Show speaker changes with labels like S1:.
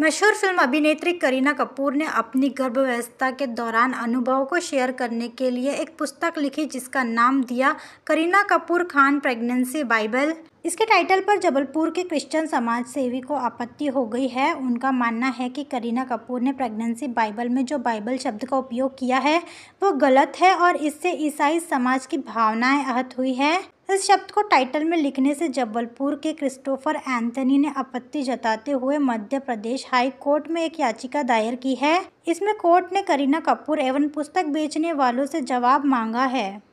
S1: मशहूर फिल्म अभिनेत्री करीना कपूर ने अपनी गर्भव्यवस्था के दौरान अनुभव को शेयर करने के लिए एक पुस्तक लिखी जिसका नाम दिया करीना कपूर खान प्रेगनेंसी बाइबल इसके टाइटल पर जबलपुर के क्रिश्चियन समाज सेवी को आपत्ति हो गई है उनका मानना है कि करीना कपूर ने प्रेगनेंसी बाइबल में जो बाइबल शब्द का उपयोग किया है वो गलत है और इससे ईसाई समाज की भावनाएं आहत हुई है इस शब्द को टाइटल में लिखने से जबलपुर के क्रिस्टोफर एंथनी ने आपत्ति जताते हुए मध्य प्रदेश हाई कोर्ट में एक याचिका दायर की है इसमें कोर्ट ने करीना कपूर एवं पुस्तक बेचने वालों से जवाब मांगा है